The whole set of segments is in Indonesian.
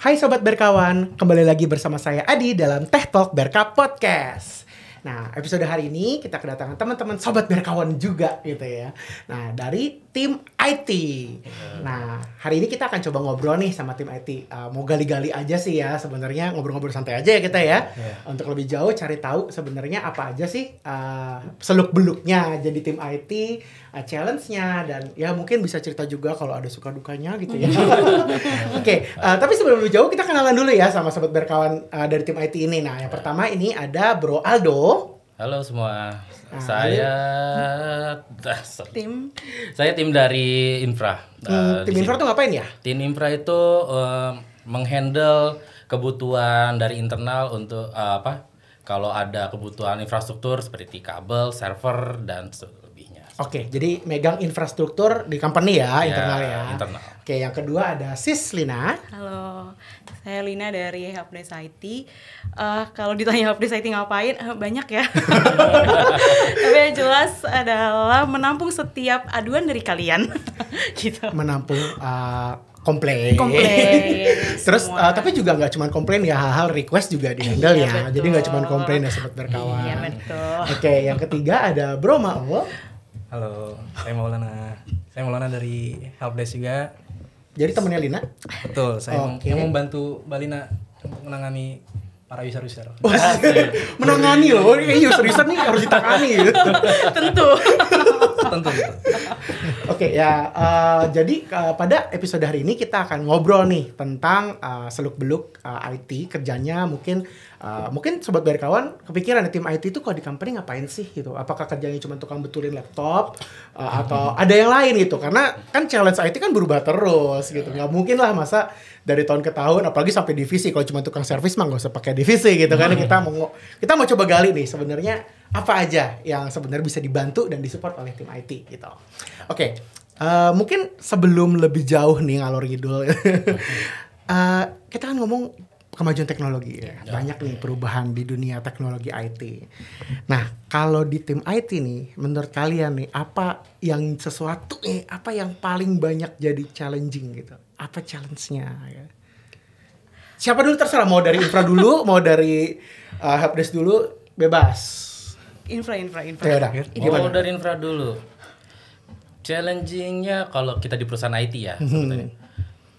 Hai sobat berkawan, kembali lagi bersama saya Adi dalam Teh Talk Berka Podcast. Nah, episode hari ini kita kedatangan teman-teman sobat berkawan juga gitu ya. Nah, dari tim IT. Iya. Nah, hari ini kita akan coba ngobrol nih sama tim IT. Uh, eh, mau gali-gali aja sih ya sebenarnya ngobrol-ngobrol santai aja ya kita ya. Yeah. Untuk lebih jauh cari tahu sebenarnya apa aja sih uh, seluk-beluknya jadi tim IT uh, challenge-nya dan ya mungkin bisa cerita juga kalau ada suka dukanya gitu ya. Oke, okay, uh, tapi sebelum lebih jauh kita kenalan dulu ya sama sobat berkawan uh, dari tim IT ini. Nah, yang pertama ini ada Bro Aldo. Halo semua. Nah, saya dasar. Tim. Saya tim dari Infra. Hmm, uh, tim Infra itu ngapain ya? Tim Infra itu uh, menghandle kebutuhan dari internal untuk uh, apa? Kalau ada kebutuhan infrastruktur seperti kabel, server dan Oke, okay, jadi megang infrastruktur di company ya, yeah, internal ya. Internal. Oke, okay, yang kedua ada Sis Lina. Halo, saya Lina dari Helpdesk IT. Uh, eh, kalau ditanya Helpdesk IT ngapain, eh, banyak ya. Tapi yang jelas adalah menampung setiap aduan dari kalian, gitu. Menampung uh, komplain. Komplain. Terus uh, tapi juga nggak cuma komplain ya hal-hal request juga dihandle iya, ya. Betul. Jadi nggak cuma komplain ya sempat berkawan. Iya Oke, okay, yang ketiga ada Bro Maul Halo, saya Maulana. Saya Maulana dari Helpdesk juga. Jadi temannya Lina? Betul, saya okay. yang membantu Balina menangani para user-user. menangani loh, ini user-user nih harus ditangani. Tentu. Tentu. Oke okay, ya, uh, jadi uh, pada episode hari ini kita akan ngobrol nih tentang uh, seluk-beluk uh, IT kerjanya mungkin Uh, mungkin sobat berkawan kepikiran ya, tim IT itu kalau di company ngapain sih gitu? Apakah kerjanya cuma tukang betulin laptop uh, atau ada yang lain gitu? Karena kan challenge IT kan berubah terus gitu. Iya. Nggak mungkin lah masa dari tahun ke tahun apalagi sampai divisi kalau cuma tukang servis mah nggak usah pakai divisi gitu kan iya. kita mau kita mau coba gali nih sebenarnya apa aja yang sebenarnya bisa dibantu dan disupport oleh tim IT gitu. Oke, okay. uh, mungkin sebelum lebih jauh nih ngalor ngidul. uh, kita kan ngomong kemajuan teknologi ya. Banyak ya. nih perubahan di dunia teknologi IT. Nah, kalau di tim IT nih, menurut kalian nih apa yang sesuatu nih, apa yang paling banyak jadi challenging gitu? Apa challenge-nya ya? Siapa dulu terserah mau dari infra dulu, mau dari uh, helpdesk dulu, bebas. Infra infra infra. Ya udah. Mau dari infra dulu. Challengingnya kalau kita di perusahaan IT ya, hmm. sebetulnya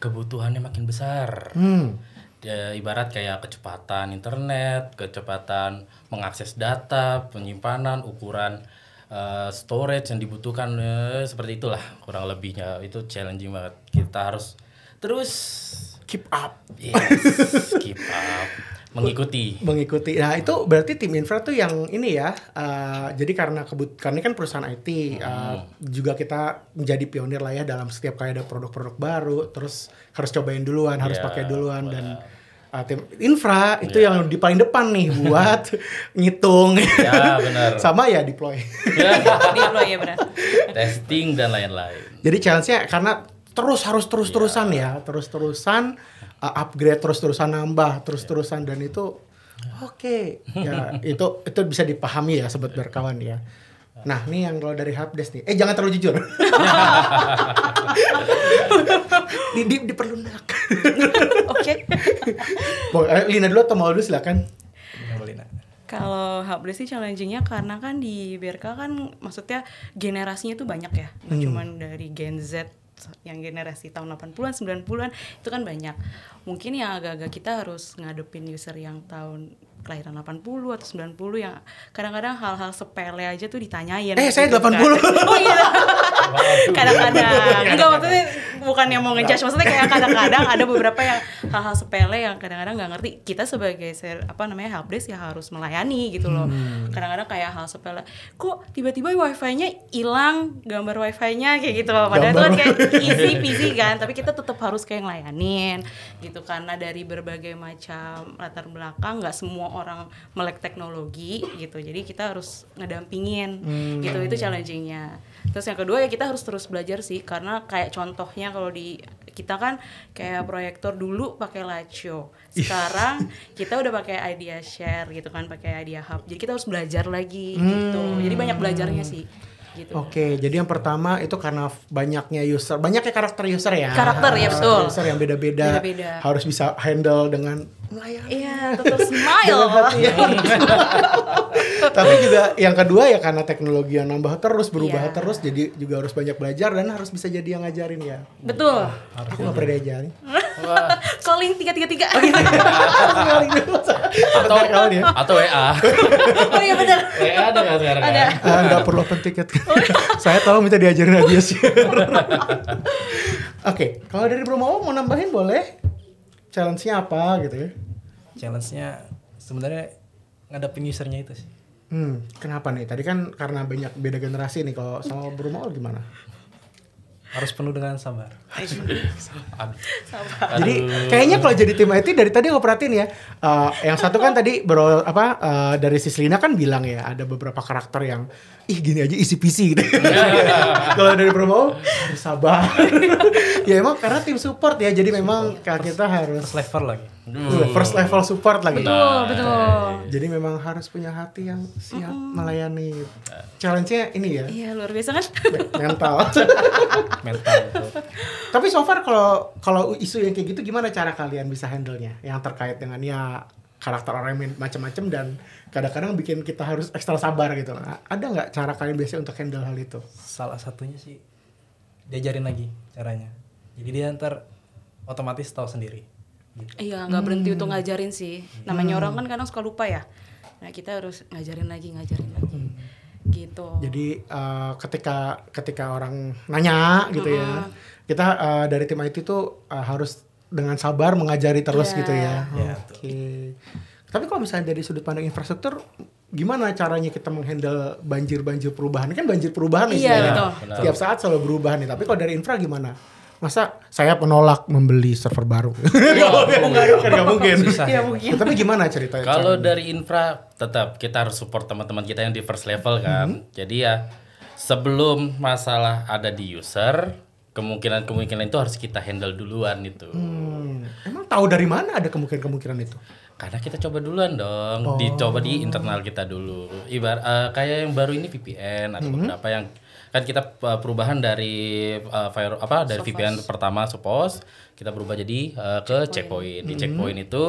kebutuhannya makin besar. Hmm ya, ibarat kayak kecepatan internet, kecepatan mengakses data, penyimpanan, ukuran uh, storage yang dibutuhkan uh, seperti itulah kurang lebihnya itu challenging banget. Kita harus terus keep up. Yes, keep up mengikuti mengikuti nah itu berarti tim infra tuh yang ini ya uh, jadi karena kebut karena kan perusahaan IT eh, hmm. juga kita menjadi pionir lah ya dalam setiap kali ada produk-produk baru terus harus cobain duluan harus iya, pakai duluan well. dan uh, tim infra itu yeah. yang di paling depan nih buat ngitung ya, benar. sama ya deploy ya. deploy ya benar testing dan lain-lain jadi challenge-nya karena terus harus terus-terusan yeah. ya terus-terusan uh, upgrade terus-terusan nambah terus-terusan dan itu oke okay. ya itu itu bisa dipahami ya sobat berkawan ya. Nah, ini yang kalau dari hapdes nih. Eh, jangan terlalu jujur. di, di, diperlunak. Oke. Okay. Eh, Lina dulu atau mau dulu silakan. Kalau Hapdes sih challengingnya karena kan di BRK kan maksudnya generasinya tuh banyak ya. hmm. cuman dari Gen Z yang generasi tahun 80-an, 90-an itu kan banyak. Mungkin yang agak-agak kita harus ngadepin user yang tahun kelahiran 80 atau 90 yang kadang-kadang hal-hal sepele aja tuh ditanyain. Eh, gitu saya 80. Kan? Oh, iya. kadang-kadang. Iya, iya, iya. Enggak maksudnya bukan yang mau ngejudge, maksudnya kayak kadang-kadang ada beberapa yang hal-hal sepele yang kadang-kadang nggak ngerti. Kita sebagai ser, apa namanya helpdesk ya harus melayani gitu loh. Hmm. Kadang-kadang hmm. kayak hal sepele, kok tiba-tiba wifi-nya hilang, gambar wifi-nya kayak gitu loh. Padahal itu kan kayak easy peasy kan, tapi kita tetap harus kayak ngelayanin gitu karena dari berbagai macam latar belakang nggak semua orang melek teknologi gitu jadi kita harus ngedampingin hmm. gitu itu challengingnya terus yang kedua ya kita harus terus belajar sih karena kayak contohnya kalau di kita kan kayak proyektor dulu pakai laco sekarang kita udah pakai idea share gitu kan pakai idea hub jadi kita harus belajar lagi gitu. hmm. gitu jadi banyak belajarnya sih gitu. Oke, okay, jadi yang pertama itu karena banyaknya user, banyaknya karakter user ya. Karakter ya betul. User yang beda-beda. Harus bisa handle dengan melayani. Iya, tetap smile. hati ya. tapi juga yang kedua ya karena teknologi yang nambah terus berubah yeah. terus jadi juga harus banyak belajar dan harus bisa jadi yang ngajarin ya betul Wah, harus aku nggak pernah diajarin calling tiga tiga tiga atau WA atau wa oh iya benar wa ya. oh, iya, ada nggak sekarang ada ah, nggak perlu open tiket oh, iya. saya tolong minta diajarin aja sih Oke, kalau dari Bro Mau mau nambahin boleh. Challenge-nya apa gitu ya? Challenge-nya sebenarnya ngadapin usernya itu sih. Hmm, kenapa nih? Tadi kan karena banyak beda generasi nih. Kalau sama Bruno gimana? harus penuh dengan sabar. sabar. Jadi kayaknya kalau jadi tim IT dari tadi nggak perhatiin ya. Uh, yang satu kan tadi bro apa uh, dari Sislina kan bilang ya ada beberapa karakter yang ih gini aja isi PC gitu. Iya, iya, iya. kalau dari Promo harus sabar. ya emang karena tim support ya jadi support. memang kita harus first level lagi. first level support lagi. Betul, betul. Jadi memang harus punya hati yang siap mm -hmm. melayani. Challenge-nya ini ya. Iya, luar biasa kan. Mental. mental gitu. Tapi so far kalau kalau isu yang kayak gitu gimana cara kalian bisa handle-nya yang terkait dengan ya karakter orang yang macam-macam dan kadang-kadang bikin kita harus ekstra sabar gitu. Ada nggak cara kalian biasa untuk handle hal itu? Salah satunya sih diajarin lagi caranya. Jadi dia ntar otomatis tahu sendiri. Gitu. Iya, nggak berhenti hmm. untuk ngajarin sih. Namanya hmm. orang kan kadang suka lupa ya. Nah kita harus ngajarin lagi, ngajarin lagi. Hmm gitu. Jadi uh, ketika ketika orang nanya gitu uh -huh. ya, kita uh, dari tim IT tuh uh, harus dengan sabar mengajari terus yeah. gitu ya. Iya. Oke. Okay. Tapi kalau misalnya dari sudut pandang infrastruktur, gimana caranya kita menghandle banjir-banjir perubahan? Kan banjir perubahan nih, yeah, Iya Betul. Setiap saat selalu berubah nih. Tapi kalau dari infra gimana? masa saya penolak membeli server baru? kalau dia iya, iya, iya. kan mungkin. Kan nggak mungkin. Susah, ya, mungkin. Tapi gimana ceritanya? Kalau dari infra tetap kita harus support teman-teman kita yang di first level kan. -hmm. Jadi ya sebelum masalah ada di user, kemungkinan-kemungkinan itu harus kita handle duluan itu. Hmm. Emang tahu dari mana ada kemungkinan-kemungkinan itu? Karena kita coba duluan dong, oh. dicoba di oh. internal kita dulu. Ibar uh, kayak yang baru ini VPN atau mm -hmm. beberapa yang kan kita eh, perubahan dari uh, fire apa dari so VPN pertama suppose kita berubah jadi uh, ke checkpoint. checkpoint. Di hmm. checkpoint itu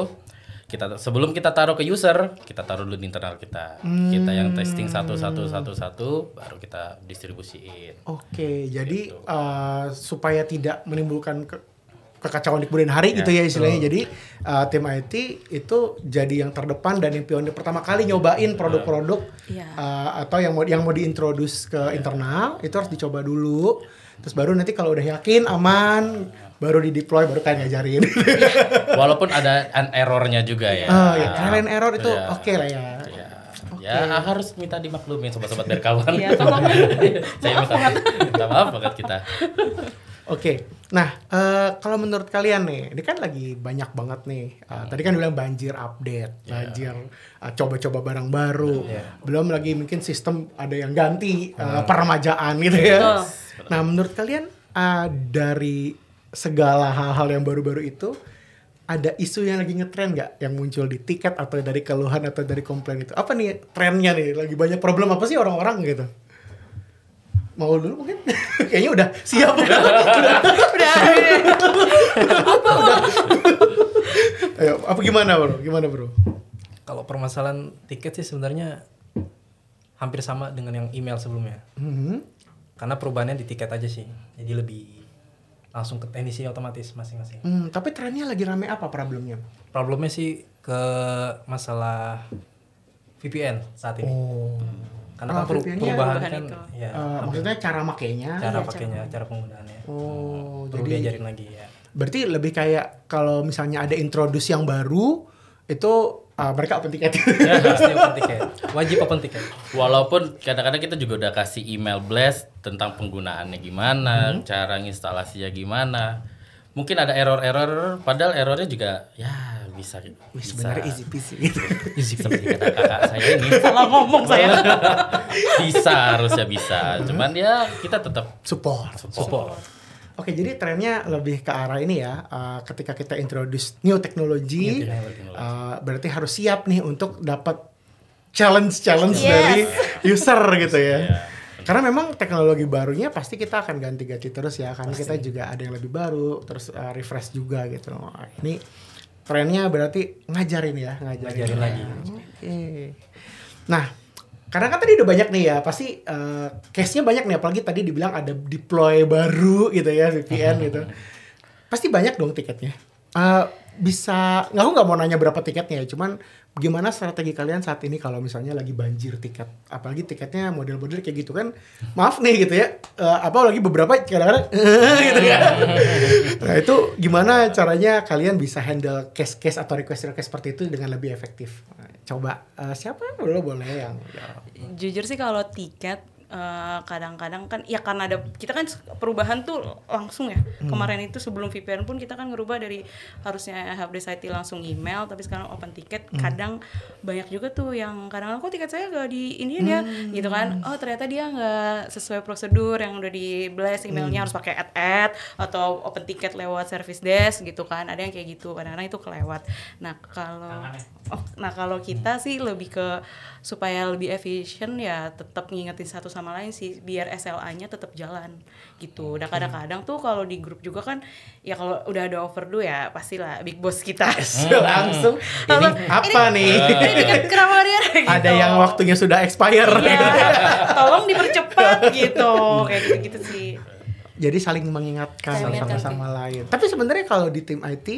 kita sebelum kita taruh ke user, kita taruh dulu di internal kita. Hmm. Kita yang hmm. testing satu satu satu satu baru kita distribusiin. Oke, okay, jadi uh, supaya tidak menimbulkan kekacauan di kemudian hari yeah. gitu ya istilahnya. Jadi uh, tim IT itu jadi yang terdepan dan yang pionir pertama kali nyobain produk-produk yeah. uh, atau yang mau yang mau diintroduce ke yeah. internal itu harus dicoba dulu. Terus baru nanti kalau udah yakin aman baru di deploy baru kalian ngajarin. Iya. Walaupun ada an errornya juga ya. Oh ya, uh, error itu yeah. oke okay lah ya. Yeah. Okay. Ya ah, harus minta dimaklumi, sobat-sobat berkawan. Iya, tolong. Saya minta maaf banget kita. Oke, okay. nah uh, kalau menurut kalian nih, ini kan lagi banyak banget nih. Uh, hmm. Tadi kan bilang banjir update, yeah. banjir coba eh, coba-coba barang baru. Yeah. Belum lagi mungkin sistem ada yang ganti uh, hmm. peremajaan gitu ya. Yeah. Nah, menurut kalian uh, dari segala hal-hal yang baru-baru itu ada isu yang lagi ngetren nggak yang muncul di tiket atau dari keluhan atau dari komplain itu apa nih trennya nih lagi banyak problem apa sih orang-orang gitu mau dulu mungkin kayaknya udah siap udah udah udah, apa udah Ayo, apa gimana bro gimana bro kalau permasalahan tiket sih sebenarnya hampir sama dengan yang email sebelumnya mm-hmm. karena perubahannya di tiket aja sih jadi lebih langsung ke teknisi otomatis masing-masing. mm, tapi trennya lagi rame apa problemnya? Problemnya sih ke masalah VPN saat ini. Oh karena kan ah, perubahan, perubahan kan itu. ya uh, maksudnya cara makainya cara ya, pakainya cara, cara penggunaannya oh hmm, jadi diajarin lagi ya berarti lebih kayak kalau misalnya ada introduce yang baru itu uh, mereka open ticket ya pasti open ticket wajib open ticket walaupun kadang-kadang kita juga udah kasih email blast tentang penggunaannya gimana hmm. cara instalasinya gimana mungkin ada error-error padahal errornya juga ya bisa, bisa sebenarnya easy peasy gitu. easy peasy kata kakak saya ini salah ngomong saya. bisa harusnya bisa. Cuman ya kita tetap support. support. support. Oke, jadi trennya lebih ke arah ini ya. Uh, ketika kita introduce new technology, new Uh, berarti harus siap nih untuk dapat challenge challenge yes. dari user gitu ya. Yeah. Karena memang teknologi barunya pasti kita akan ganti-ganti terus ya. Karena pasti. kita juga ada yang lebih baru, terus uh, refresh juga gitu. Ini kerennya berarti ngajarin ya ngajarin, ngajarin lagi oke okay. nah karena kan tadi udah banyak nih ya pasti uh, case-nya banyak nih apalagi tadi dibilang ada deploy baru gitu ya VPN gitu pasti banyak dong tiketnya uh, bisa nggak aku nggak mau nanya berapa tiketnya ya, cuman gimana strategi kalian saat ini kalau misalnya lagi banjir tiket apalagi tiketnya model-model kayak gitu kan maaf nih gitu ya uh, apa lagi beberapa kadang-kadang gitu kan nah itu gimana caranya kalian bisa handle case-case atau request-request seperti itu dengan lebih efektif nah, coba uh, siapa yang boleh yang jujur sih kalau tiket Eh, kadang-kadang uh, kan ya karena ada kita kan perubahan tuh langsung ya hmm. kemarin itu sebelum VPN pun kita kan ngerubah dari harusnya HBS IT langsung email tapi sekarang open ticket hmm. kadang banyak juga tuh yang kadang aku tiket saya gak di ini ya hmm. gitu kan oh ternyata dia nggak sesuai prosedur yang udah di blast emailnya hmm. harus pakai at at atau open ticket lewat service desk gitu kan ada yang kayak gitu kadang-kadang itu kelewat nah kalau ya? oh, nah kalau kita hmm. sih lebih ke supaya lebih efisien ya tetap ngingetin satu sama sama lain sih biar SLA-nya tetap jalan gitu. Nah, okay. Dan kadang-kadang tuh kalau di grup juga kan ya kalau udah ada overdo ya pastilah big boss kita hmm. langsung ini apa ini, nih? Ini, kan ini gitu. Ada yang waktunya sudah expire. Iya. tolong dipercepat gitu. Kayak gitu-gitu sih. Jadi saling mengingatkan sama-sama lain. Tapi sebenarnya kalau di tim IT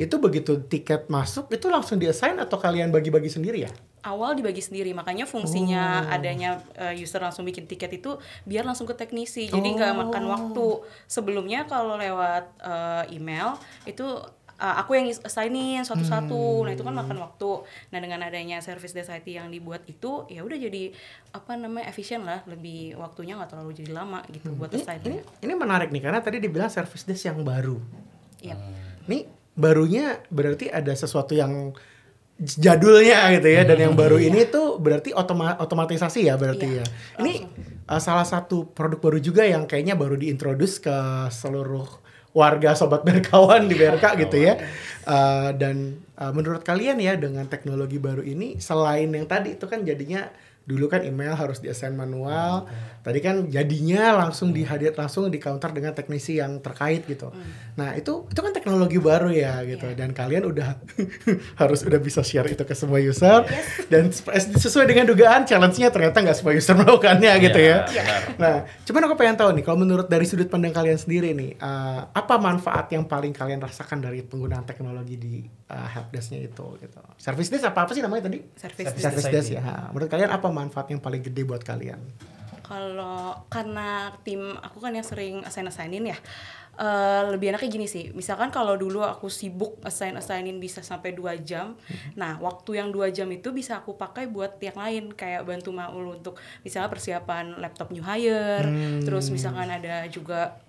itu begitu tiket masuk itu langsung diassign atau kalian bagi-bagi sendiri ya? awal dibagi sendiri makanya fungsinya oh. adanya uh, user langsung bikin tiket itu biar langsung ke teknisi jadi nggak oh. makan waktu sebelumnya kalau lewat uh, email itu uh, aku yang assignin satu-satu. Hmm. Nah, itu kan makan waktu. Nah, dengan adanya service desk IT yang dibuat itu ya udah jadi apa namanya efisien lah, lebih waktunya nggak terlalu jadi lama gitu hmm. buat ini, ini ini menarik nih karena tadi dibilang service desk yang baru. Iya. hmm. Ini barunya berarti ada sesuatu yang jadulnya gitu ya dan yang hmm. baru ini tuh berarti otoma otomatisasi ya berarti iya. ya. Ini uh, salah satu produk baru juga yang kayaknya baru diintroduks ke seluruh warga sobat berkawan di BRK iya, gitu ya. Iya. Uh, dan uh, menurut kalian ya dengan teknologi baru ini selain yang tadi itu kan jadinya dulu kan email harus di assign manual. Hmm. Tadi kan jadinya langsung hmm. dihadir langsung di counter dengan teknisi yang terkait gitu. Hmm. Nah, itu itu kan teknologi baru ya iya. gitu yeah. dan kalian udah harus udah bisa share itu ke semua user yes. dan eh, sesuai dengan dugaan challenge-nya ternyata nggak semua user melakukannya yeah, gitu iya. ya. Yeah. Nah, cuman aku pengen tahu nih kalau menurut dari sudut pandang kalian sendiri nih uh, apa manfaat yang paling kalian rasakan dari penggunaan teknologi di uh, helpdesknya itu gitu. Service desk apa apa sih namanya tadi? Service, service desk, desk ya. Ha, nah, menurut kalian apa manfaat yang paling gede buat kalian? Kalau karena tim aku kan yang sering assign-assignin ya, Uh, lebih enaknya gini sih misalkan kalau dulu aku sibuk assign assignin bisa sampai dua jam hmm. nah waktu yang dua jam itu bisa aku pakai buat yang lain kayak bantu maul untuk misalnya persiapan laptop new hire mm. terus misalkan ada juga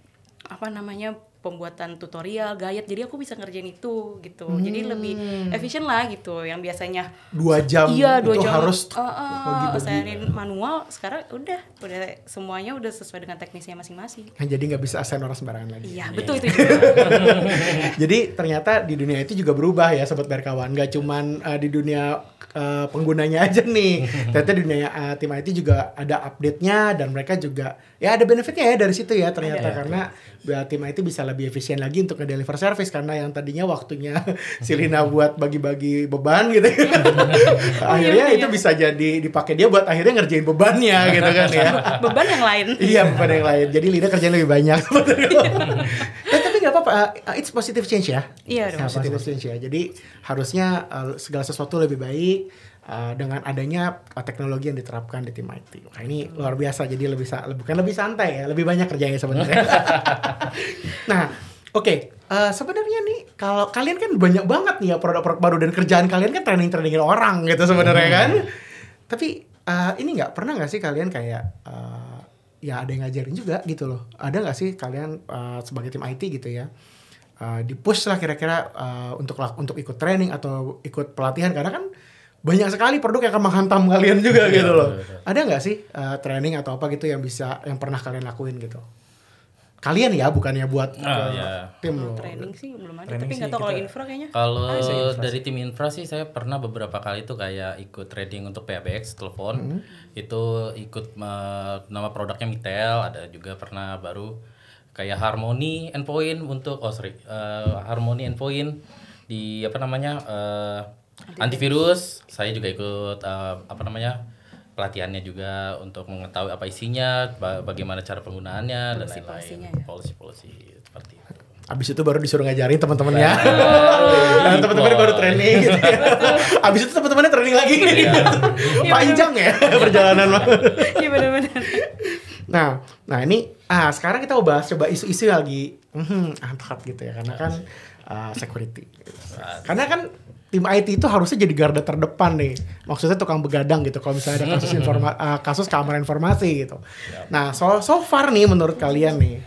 apa namanya pembuatan tutorial, gayet jadi aku bisa ngerjain itu gitu. Hmm. Jadi lebih efisien lah gitu. Yang biasanya dua jam, iya dua itu jam harus uh, uh, bagi-bagi. manual, sekarang udah, udah semuanya udah sesuai dengan teknisnya masing-masing. Nah, jadi nggak bisa asen orang sembarangan lagi. Iya betul iya, itu. Iya. Juga. jadi ternyata di dunia itu juga berubah ya, sobat berkawan. Gak cuman uh, di dunia uh, penggunanya aja nih. ternyata dunia uh, tim IT juga ada update-nya dan mereka juga ya ada benefitnya ya dari situ ya ternyata ya, karena tim IT bisa lebih efisien lagi untuk nge-deliver service karena yang tadinya waktunya Silina buat bagi-bagi beban gitu. akhirnya iya, itu iya. bisa jadi dipakai dia buat akhirnya ngerjain bebannya gitu kan ya. beban yang lain. iya, beban yang lain. Jadi Lina kerjanya lebih banyak. Iya. Eh, tapi nggak apa-apa, uh, it's positive change ya. Iya, yeah, positive change ya. Jadi harusnya uh, segala sesuatu lebih baik Eh, dengan adanya eh, teknologi yang diterapkan di tim IT. Nah, ini luar biasa. Jadi lebih bukan lebih santai ya, lebih banyak kerjanya sebenarnya. nah, oke. Okay. Uh, eh, sebenarnya nih kalau kalian kan banyak banget nih ya produk-produk baru dan kerjaan kalian kan training training orang gitu sebenarnya hmm. kan. Tapi uh, ini nggak pernah nggak sih kalian kayak uh, ya ada yang ngajarin juga gitu loh. Ada nggak sih kalian uh, sebagai tim IT gitu ya? Uh, di push lah kira-kira uh, untuk untuk ikut training atau ikut pelatihan karena kan banyak sekali produk yang akan menghantam kalian juga iya, gitu loh. Iya, iya. Ada nggak sih uh, training atau apa gitu yang bisa yang pernah kalian lakuin gitu? Kalian ya bukannya buat uh, ya. tim lo. Training sih belum ada, training tapi nggak tahu gitu. kalau infra kayaknya. Kalau ah, dari tim infra sih saya pernah beberapa kali tuh kayak ikut trading untuk PABX telepon. Hmm. Itu ikut uh, nama produknya Mitel, ada juga pernah baru kayak Harmony Endpoint untuk oh sorry, uh, Harmony Endpoint di apa namanya? Uh, antivirus. saya juga ikut uh, apa namanya pelatihannya juga untuk mengetahui apa isinya bagaimana cara penggunaannya dan lain-lain ya? Polisi-polisi seperti itu Abis itu baru disuruh ngajarin teman-temannya. Nah, teman-teman baru training gitu. Abis itu teman-temannya training lagi. Gitu. Ya. Panjang ya, ya perjalanan mah. Iya benar-benar. Nah, nah ini ah sekarang kita mau bahas coba isu-isu lagi hmm, angkat gitu ya karena kan iya. Eh, security. Karena kan tim IT itu harusnya jadi garda terdepan nih. Maksudnya tukang begadang gitu kalau misalnya ada kasus informa uh, kasus keamanan informasi gitu. Nah, so so far nih menurut kalian nih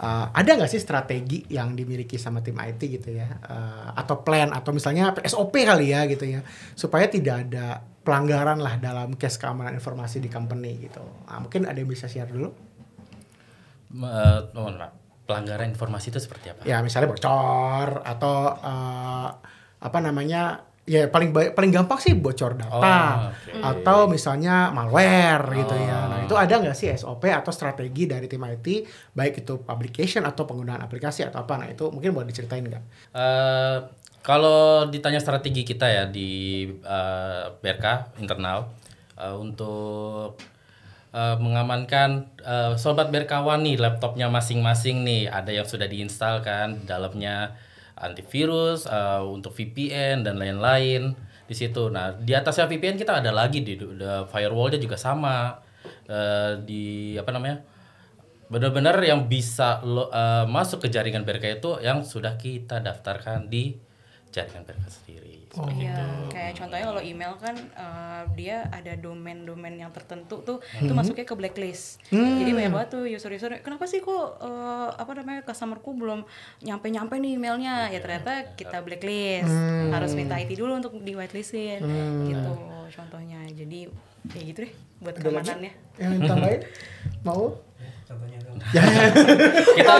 uh, ada nggak sih strategi yang dimiliki sama tim IT gitu ya uh, atau plan atau misalnya SOP kali ya gitu ya supaya tidak ada pelanggaran lah dalam case keamanan informasi di company gitu. Nah, mungkin ada yang bisa share dulu? Uh, pelanggaran informasi itu seperti apa? Ya misalnya bocor atau uh, apa namanya ya paling paling gampang sih bocor data oh, okay. atau misalnya malware oh. gitu ya. Nah, oh. itu ada nggak sih SOP atau strategi dari tim IT baik itu publication atau penggunaan aplikasi atau apa? Nah, itu mungkin boleh diceritain nggak? Uh, kalau ditanya strategi kita ya di uh, eh, BRK internal uh, untuk Eh, mengamankan uh, sobat berkawan nih laptopnya masing-masing nih ada yang sudah diinstal kan dalamnya antivirus uh, untuk VPN dan lain-lain di situ nah di atasnya VPN kita ada lagi di, di firewallnya juga sama uh, di apa namanya benar-benar yang bisa lo, uh, masuk ke jaringan berkah itu yang sudah kita daftarkan di jaringan mereka sendiri. Oh. Iya, kayak contohnya kalau email kan uh, dia ada domain-domain yang tertentu tuh, hmm. itu masuknya ke blacklist. Hmm. Jadi banyak banget tuh user-user, kenapa sih kok uh, apa namanya customerku belum nyampe-nyampe nih emailnya? Ya, ya ternyata kita blacklist, hmm. harus minta IT dulu untuk di whitelistin, hmm. gitu contohnya. Jadi kayak gitu deh buat keamanannya. Yang ditambahin mau? Ya. kita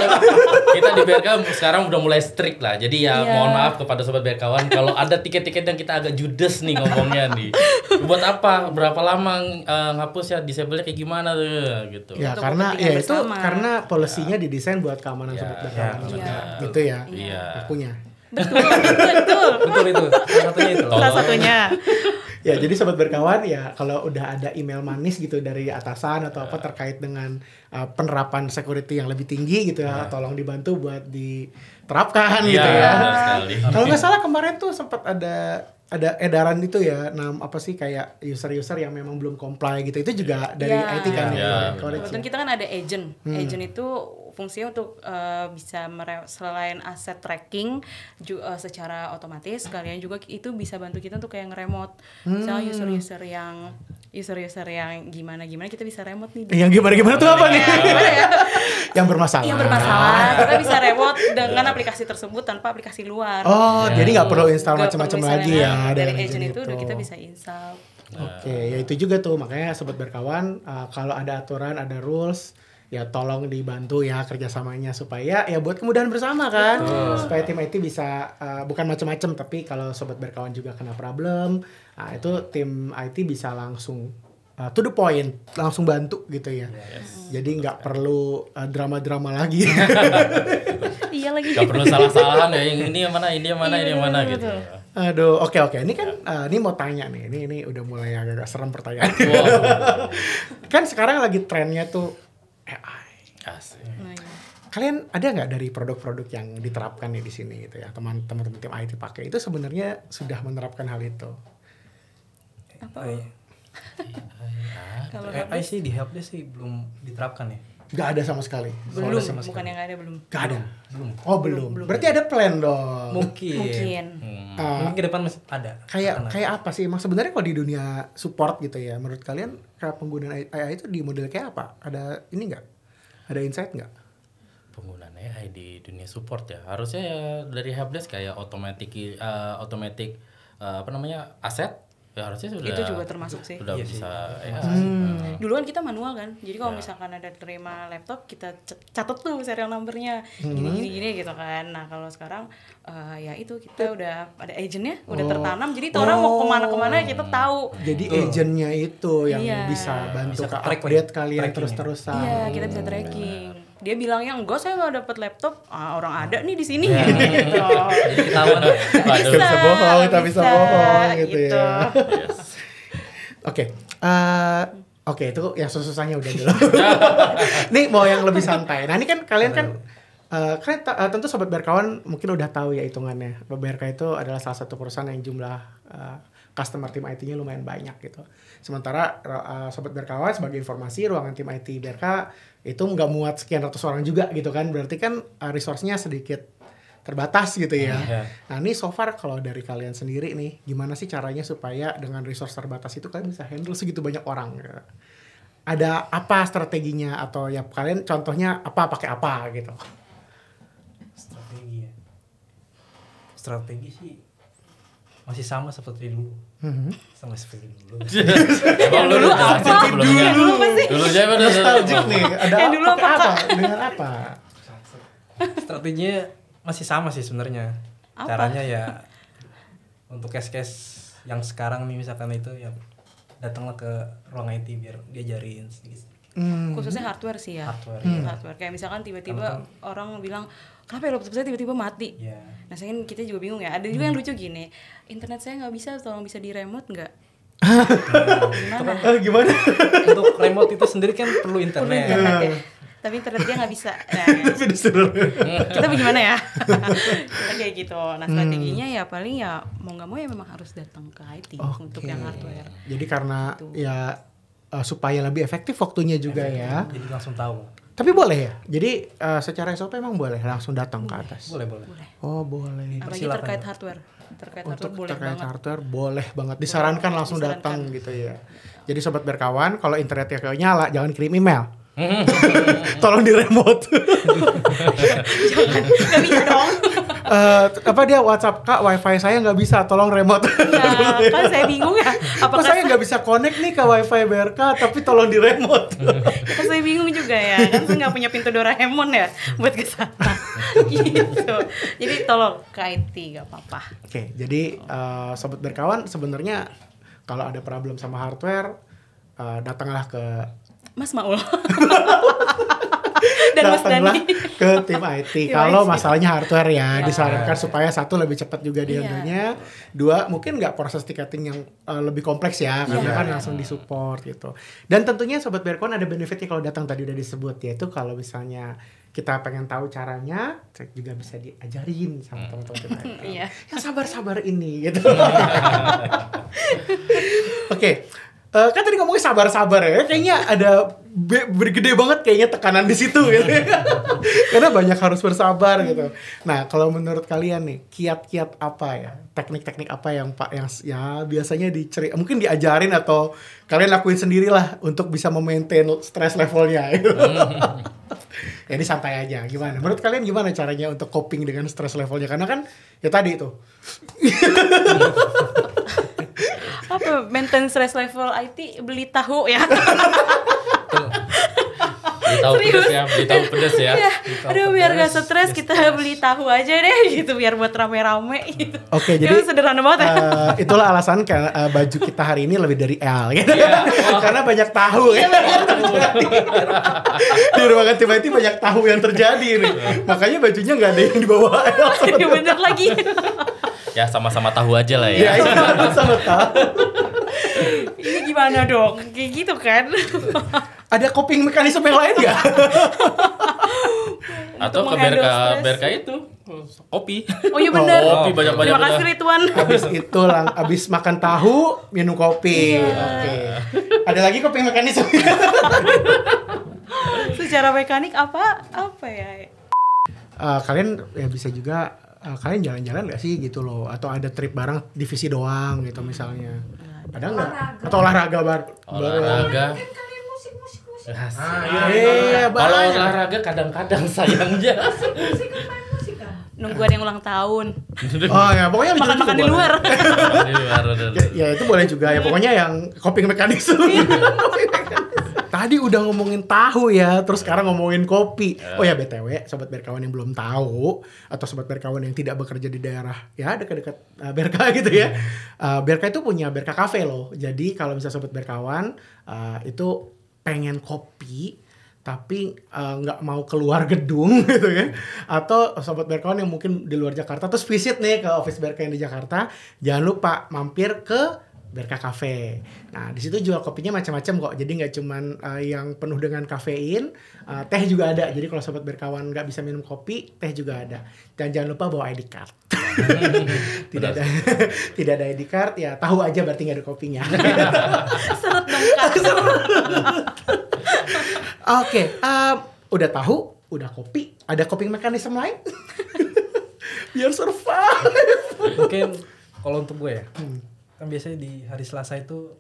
kita di BRK sekarang udah mulai strict lah. Jadi ya yeah. mohon maaf kepada sobat kawan kalau ada tiket-tiket yang kita agak judes nih ngomongnya nih. Buat apa? Berapa lama uh, ngapus ya disable kayak gimana tuh gitu. Ya itu karena ya itu karena iya. polisinya ya. didesain buat keamanan ya, sobat BRK. Ya, ya. Gitu ya. Iya. Akunya. Betul, betul. betul itu. Salah satunya itu. Salah satunya. ya, jadi sobat berkawan ya kalau udah ada email manis gitu dari atasan atau apa terkait dengan uh, penerapan security yang lebih tinggi gitu ya, iya. tolong dibantu buat diterapkan ya, gitu ya. Kalau nggak salah kemarin tuh sempat ada ada edaran itu ya nam apa sih kayak user-user yang memang belum comply gitu itu juga iya. dari yeah. IT kan yeah. ya yeah. Iya, iya, kita kan ada agent hmm. agent itu fungsinya untuk uh, bisa selain aset tracking uh, secara otomatis kalian juga itu bisa bantu kita untuk kayak ngeremot hmm. misalnya user-user yang user-user yang gimana gimana kita bisa remote nih. Yang gimana gimana tuh apa nih? Iya, ya. yang bermasalah. Yang bermasalah. kita bisa remote dengan aplikasi tersebut tanpa aplikasi luar. Oh, iya. jadi nggak perlu install macam-macam lagi ya. Dari agent itu udah kita bisa install. Oke, okay, ya itu juga tuh makanya sobat berkawan uh, kalau ada aturan, ada rules ya tolong dibantu ya kerjasamanya supaya ya buat kemudahan bersama kan supaya tim IT bisa uh, bukan macam-macam tapi kalau sobat berkawan juga kena problem nah, itu tim IT bisa langsung uh, to the point langsung bantu gitu ya yes. jadi nggak perlu drama eh, drama-drama lagi iya lagi nggak perlu salah-salahan ya ini yang mana ini yang mana ini yang iya, mana gitu Aduh, oke okay, oke. Okay. Ini kan uh, ini mau tanya nih. Ini ini udah mulai agak-agak serem pertanyaan. Wow. kan sekarang lagi trennya tuh AI. Asik. Hmm. Kalian ada nggak dari produk-produk yang diterapkan ya di sini gitu ya teman-teman tim IT pakai itu sebenarnya sudah menerapkan hal itu? Apa? AI. AI, AI, AI sih di help sih belum diterapkan ya Gak ada sama sekali. Belum, sama sekali. bukan yang ada belum. Gak ada. Belum. Oh belum. belum. Berarti ada plan dong. Mungkin. Mungkin. Hmm. Uh, Mungkin ke depan masih ada. Kayak Karena. kayak apa sih? Emang sebenarnya kalau di dunia support gitu ya, menurut kalian penggunaan AI itu di model kayak apa? Ada ini nggak? Ada insight nggak? Penggunaan AI di dunia support ya, harusnya ya dari helpdesk kayak automatic uh, automatic uh, apa namanya aset ya harusnya sudah itu juga termasuk sih sudah iya bisa sih. Ya. Hmm. hmm. dulu kan kita manual kan jadi kalau ya. misalkan ada terima laptop kita catat tuh serial numbernya hmm. gini gini gini gitu kan nah kalau sekarang uh, ya itu kita udah ada agentnya udah oh. tertanam jadi itu oh. orang mau oh. kemana kemana kita tahu jadi tuh. agentnya itu yang iya. bisa bantu bisa ke update kalian terus terusan iya kita bisa hmm. tracking dia bilang bilangnya enggak saya nggak dapat laptop ah, orang ada nih di sini ya, gitu kita bisa, bisa bohong kita bisa, bisa bohong gitu, ya. gitu. ya oke eh, oke itu yang susahnya udah dulu Nih mau yang lebih santai nah ini kan kalian kan Uh, kalian uh, tentu sobat berkawan mungkin udah tahu ya hitungannya. BRK itu adalah salah satu perusahaan yang jumlah uh, customer tim IT-nya lumayan banyak gitu. Sementara uh, sobat berkawan sebagai informasi ruangan tim IT BRK itu nggak muat sekian ratus orang juga gitu kan. Berarti kan uh, resource-nya sedikit terbatas gitu ya. Yeah. Nah ini so far kalau dari kalian sendiri nih, gimana sih caranya supaya dengan resource terbatas itu kalian bisa handle segitu banyak orang? Gitu? Ada apa strateginya atau ya kalian contohnya apa pakai apa gitu? Strategi ya. Strategi sih masih sama seperti dulu mm-hmm. sama seperti dulu emang dulu apa dulu dulu dulu aja Dulu nostalgic nih ada dulu apa apa dengan apa strateginya masih sama sih sebenarnya caranya ya untuk case-case yang sekarang nih misalkan itu ya datanglah ke ruang IT biar diajarin sedikit, Hmm. khususnya hardware sih ya hardware, hmm. Ya. hardware. kayak misalkan tiba-tiba kan orang bilang kenapa ya laptop saya tiba-tiba mati yeah. nah saya kan kita juga bingung ya ada juga hmm. yang lucu gini internet saya nggak bisa tolong bisa di remote nggak gimana eh, gimana untuk remote itu sendiri kan perlu internet, perlu ya. Hmm. tapi internet dia nggak bisa nah, kita bagaimana ya kita kayak gitu nah strateginya hmm. ya paling ya mau nggak mau ya memang harus datang ke IT okay. untuk yang hardware jadi karena gitu. ya uh, supaya lebih efektif waktunya juga efektif. ya jadi langsung tahu tapi boleh ya? Jadi uh, secara SOP emang boleh langsung datang ke atas? Boleh, boleh. Oh, boleh. Apalagi Silakan. terkait ya? hardware. Terkait Untuk hardware boleh terkait banget. hardware boleh banget. Disarankan langsung datang gitu ya. Jadi sobat berkawan, kalau internetnya kayak nyala, jangan kirim email. Hmm. Tolong di remote. jangan, gak bisa dong uh, apa dia WhatsApp kak WiFi saya nggak bisa, tolong remote. ya, kan saya bingung ya. Apakah saya nggak bisa connect nih ke WiFi BRK, tapi tolong di remote. Ya, kan saya bingung juga ya, kan saya nggak punya pintu Doraemon ya buat ke sana. gitu. Jadi tolong ke IT nggak apa-apa. Oke, okay, jadi uh, sobat berkawan sebenarnya kalau ada problem sama hardware, uh, datanglah ke Mas Maul. dan Mas Dani ke tim IT. Kalau masalahnya hardware ya, ya disarankan ya. supaya satu lebih cepat juga iya. dihandlenya, dua mungkin nggak proses tiketing yang uh, lebih kompleks ya, iya. karena kan langsung disupport gitu. Dan tentunya sobat Berkon ada benefitnya kalau datang tadi udah disebut yaitu kalau misalnya kita pengen tahu caranya cek juga bisa diajarin sama hmm. teman-teman kita iya. yang sabar-sabar ini gitu. Oke, okay. uh, eh, kan tadi ngomongin sabar-sabar ya, kayaknya ada bergede banget kayaknya tekanan di situ gitu. Karena banyak harus bersabar gitu. Nah, kalau menurut kalian nih, kiat-kiat apa ya? Teknik-teknik apa yang Pak yang ya biasanya diceri mungkin diajarin atau kalian lakuin sendirilah untuk bisa memaintain stress levelnya gitu. Jadi hmm. ya, santai aja gimana? Menurut kalian gimana caranya untuk coping dengan stress levelnya? Karena kan ya tadi itu. apa maintain stress level IT beli tahu ya tahu serius. ya, beli tahu pedes ya. ya. Aduh pedes. biar gak stres yes, kita yes. beli tahu aja deh gitu biar buat rame-rame gitu. Oke, okay, jadi sederhana banget. Uh, itulah alasan karena uh, eh, baju kita hari ini lebih dari L gitu. Yeah. Iya, karena banyak tahu iya, ya. Di rumah tiba-tiba banyak tahu yang terjadi nih. Gitu. Makanya bajunya nggak ada yang dibawa L. Iya bener lagi. ya sama-sama tahu aja lah ya. Iya, iya sama-sama tahu. Ini gimana dong? Kayak gitu kan ada coping mekanisme yang lain nggak? Atau ke berka berka itu kopi. Oh iya benar. Oh, kopi banyak banyak. Terima kasih Ridwan. Abis itu lang, abis makan tahu minum kopi. Yeah. Oke. Okay. Ada lagi coping mekanisme. Secara mekanik apa apa ya? Uh, kalian ya bisa juga uh, kalian jalan-jalan gak sih gitu loh atau ada trip bareng divisi doang gitu misalnya ada nggak atau olahraga bareng? olahraga Ah, iya, iya, iya Kalau olahraga kadang-kadang sayangnya. Nunggu ada yang ulang tahun. oh ya, pokoknya makan makan di luar. di ya, ya itu boleh juga ya, pokoknya yang coping mechanism. Iya. Tadi udah ngomongin tahu ya, terus sekarang ngomongin kopi. Oh ya BTW, sobat berkawan yang belum tahu atau sobat berkawan yang tidak bekerja di daerah ya dekat-dekat uh, Berka gitu ya. Uh, berka itu punya Berka Cafe loh. Jadi kalau misalnya sobat berkawan uh, itu pengen kopi tapi eh, nggak uh, mau keluar gedung gitu ya atau sobat berkawan yang mungkin di luar Jakarta terus visit nih ke office berka yang di Jakarta jangan lupa mampir ke Berka Cafe. Nah, di situ jual kopinya macam-macam kok. Jadi nggak cuman uh, yang penuh dengan kafein, uh, teh juga ada. Jadi kalau sobat berkawan nggak bisa minum kopi, teh juga ada. Dan jangan lupa bawa ID card. tidak ada tidak ada ID card ya tahu aja berarti nggak ada kopinya. Seret Oke, eh, udah tahu, udah kopi, ada coping mekanisme lain? Biar survive. Mungkin kalau untuk gue ya, hmm. kan biasanya di hari Selasa itu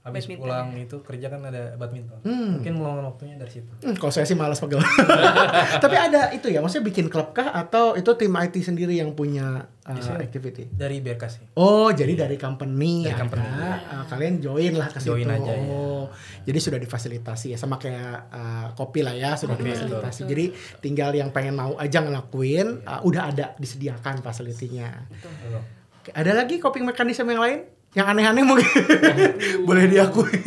habis pulang ya? itu kerja kan ada badminton hmm. mungkin meluangkan waktunya dari situ hmm, kalau saya sih malas pegel tapi ada itu ya maksudnya bikin klub kah atau itu tim IT sendiri yang punya uh, activity dari BRK sih oh jadi yeah. dari company dari ya company ya. uh, kalian join lah ke join aja, ya. oh ya. jadi sudah difasilitasi ya sama kayak uh, kopi lah ya sudah okay, difasilitasi betul. jadi tinggal yang pengen mau aja ngelakuin yeah. uh, udah ada disediakan fasilitinya ada lagi coping mekanisme yang lain yang aneh-aneh mungkin boleh diakui.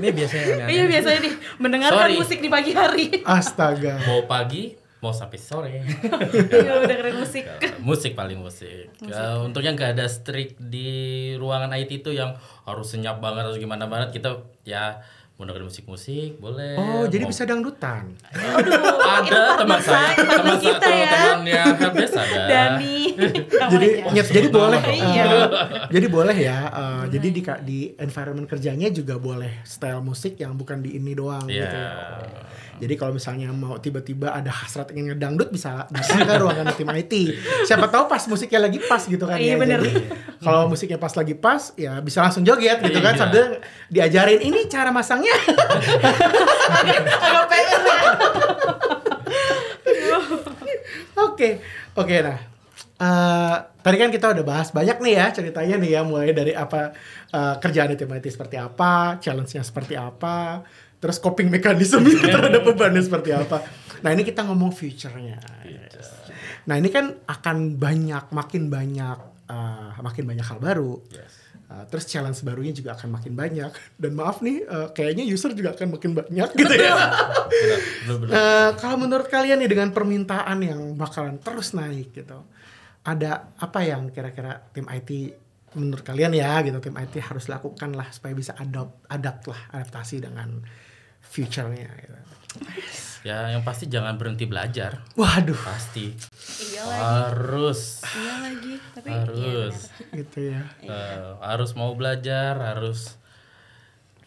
Ini biasanya aneh-aneh. Iya biasanya nih mendengarkan Sorry. musik di pagi hari. Astaga. Mau pagi mau sampai sore. Iya udah musik. musik paling musik. musik. Uh, untungnya nggak ada strik di ruangan IT itu yang harus senyap banget harus gimana banget kita ya mau dengerin musik-musik boleh oh jadi bisa dangdutan aduh ada teman saya teman kita teman ya temannya kan ada Dani jadi nyet, ya, jadi boleh eh, iya. jadi boleh ya eh, jadi di di environment kerjanya juga boleh style musik yang bukan di ini doang yeah. gitu ya. iya. Jadi kalau misalnya mau tiba-tiba ada hasrat ingin ngedangdut bisa bisa ke ruangan tim IT. Siapa tahu pas musiknya lagi pas gitu kan. Iya ya. kalau musiknya pas lagi pas ya bisa langsung joget gitu kan iya. sambil diajarin ini cara masangnya. agak ya. Oke, oke nah. Uh, tadi kan kita udah bahas banyak nih ya ceritanya nih ya mulai dari apa uh, kerjaan di tim IT seperti apa, challenge-nya seperti apa, terus coping mekanisme yeah. terhadap bebannya seperti apa. Nah ini kita ngomong future-nya. Future. Nah ini kan akan banyak, makin banyak, uh, makin banyak hal baru. Yes. Uh, terus challenge barunya juga akan makin banyak. Dan maaf nih, uh, kayaknya user juga akan makin banyak gitu ya. Uh, kalau menurut kalian nih dengan permintaan yang bakalan terus naik gitu, ada apa yang kira-kira tim IT menurut kalian ya gitu tim IT harus lakukan lah supaya bisa adapt adapt lah adaptasi dengan future-nya gitu. Ya, yang pasti jangan berhenti belajar. Waduh. Pasti. Iya lagi. Harus. Iya lagi, tapi iya, harus. Iya gitu ya. Uh, harus mau belajar, harus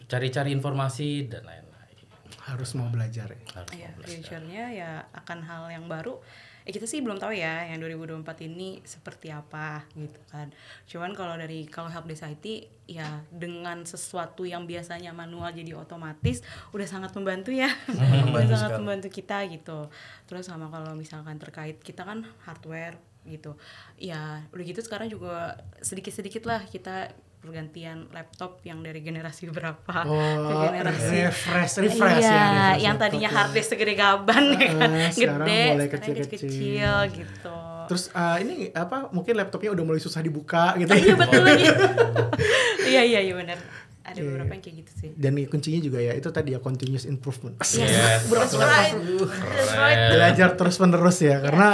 cari-cari informasi dan lain-lain. Harus mau belajar ya. Harus ya, mau iya, belajar. Future-nya ya akan hal yang baru eh kita sih belum tahu ya yang 2024 ini seperti apa gitu kan cuman kalau dari kalau help desa IT ya dengan sesuatu yang biasanya manual jadi otomatis udah sangat membantu ya udah sangat membantu kita gitu terus sama kalau misalkan terkait kita kan hardware gitu ya udah gitu sekarang juga sedikit sedikit lah kita pergantian laptop yang dari generasi berapa oh, ke generasi refresh refresh iya, ya refresh yang tadinya ya. hard disk segede gaban uh, kan gede mulai kecil, kecil, kecil kecil iya. gitu terus uh, ini apa mungkin laptopnya udah mulai susah dibuka gitu iya betul iya iya iya benar ada yeah. beberapa yang kayak gitu sih dan kuncinya juga ya itu tadi ya continuous improvement yes, yes. Uh, belajar terus menerus ya yes. karena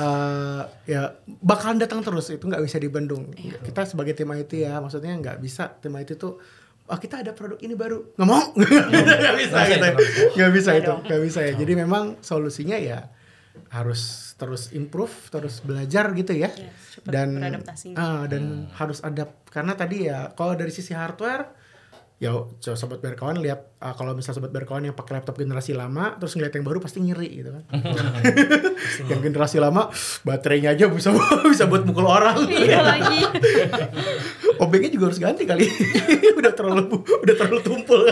uh, ya bakalan datang terus itu nggak bisa dibendung yeah. kita sebagai tim IT ya maksudnya nggak bisa tim IT tuh Oh, kita ada produk ini baru nggak mau nggak bisa gitu nggak bisa itu nggak bisa ya jadi memang solusinya ya harus terus improve terus belajar gitu ya yes, iya, dan uh, dan hmm. harus adapt karena tadi ya kalau dari sisi hardware ya sobat berkawan lihat uh, kalau misalnya sobat berkawan yang pakai laptop generasi lama terus ngeliat yang baru pasti ngiri gitu kan yang generasi lama baterainya aja bisa bisa buat mukul orang iya lagi obengnya juga harus ganti kali udah terlalu udah terlalu tumpul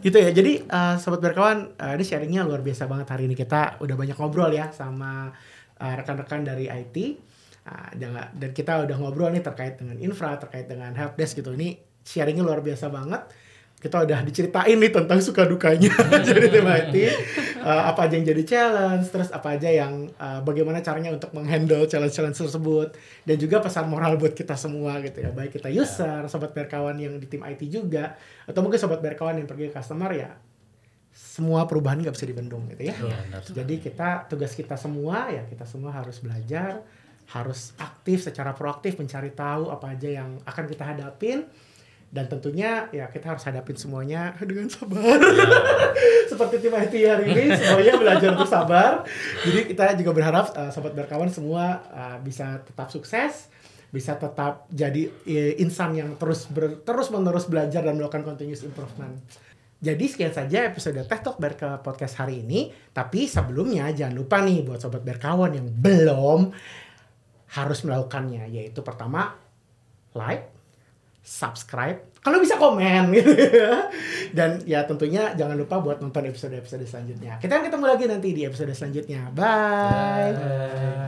gitu ya jadi uh, sobat berkawan uh, ini sharingnya luar biasa banget hari ini kita udah banyak ngobrol ya sama rekan-rekan uh, dari IT Nah, dan kita udah ngobrol nih terkait dengan infra, terkait dengan helpdesk gitu. Ini sharingnya luar biasa banget kita udah diceritain nih tentang suka dukanya jadi Timothy uh, eh, apa aja yang jadi challenge terus apa aja yang uh, bagaimana caranya untuk menghandle challenge-challenge tersebut dan juga pesan moral buat kita semua gitu ya baik kita user sobat berkawan yang di tim IT juga atau mungkin sobat berkawan yang pergi ke customer ya semua perubahan nggak bisa dibendung gitu ya iya, jadi kita tugas kita semua ya kita semua harus belajar harus aktif secara proaktif mencari tahu apa aja yang akan kita hadapin dan tentunya ya kita harus hadapin semuanya dengan sabar ya. seperti tim IT hari ini semuanya belajar untuk sabar jadi kita juga berharap uh, sobat berkawan semua uh, bisa tetap sukses bisa tetap jadi uh, insan yang terus ber, terus menerus belajar dan melakukan continuous improvement jadi sekian saja episode Tech Talk Berka Podcast hari ini tapi sebelumnya jangan lupa nih buat sobat berkawan yang belum harus melakukannya yaitu pertama like subscribe, kalau bisa komen gitu ya. Dan ya tentunya jangan lupa buat nonton episode-episode selanjutnya. Kita akan ketemu lagi nanti di episode selanjutnya. Bye. Bye.